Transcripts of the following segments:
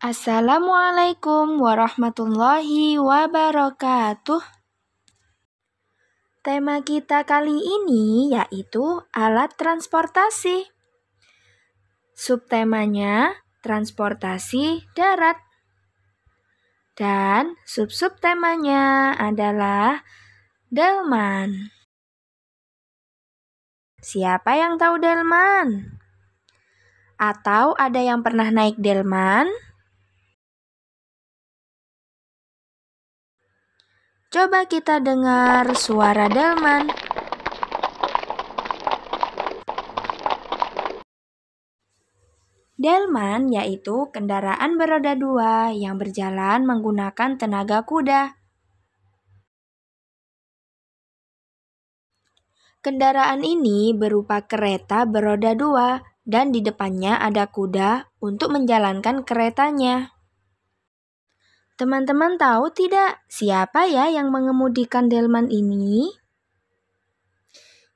Assalamualaikum warahmatullahi wabarakatuh. Tema kita kali ini yaitu alat transportasi. Subtemanya transportasi darat. Dan sub-subtemanya adalah delman. Siapa yang tahu delman? Atau ada yang pernah naik delman? Coba kita dengar suara delman. Delman yaitu kendaraan beroda dua yang berjalan menggunakan tenaga kuda. Kendaraan ini berupa kereta beroda dua dan di depannya ada kuda untuk menjalankan keretanya. Teman-teman tahu tidak siapa ya yang mengemudikan delman ini?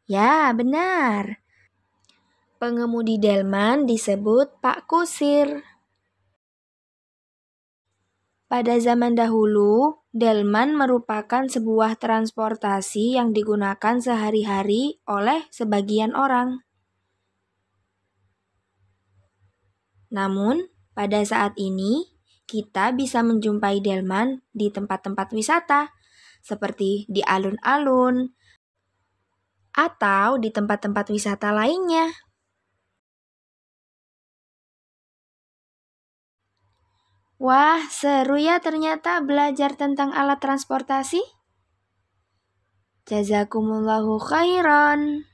Ya, benar. Pengemudi delman disebut Pak Kusir. Pada zaman dahulu, delman merupakan sebuah transportasi yang digunakan sehari-hari oleh sebagian orang. Namun, pada saat ini, kita bisa menjumpai delman di tempat-tempat wisata, seperti di alun-alun atau di tempat-tempat wisata lainnya. Wah, seru ya ternyata belajar tentang alat transportasi. Jazakumullahu khairan.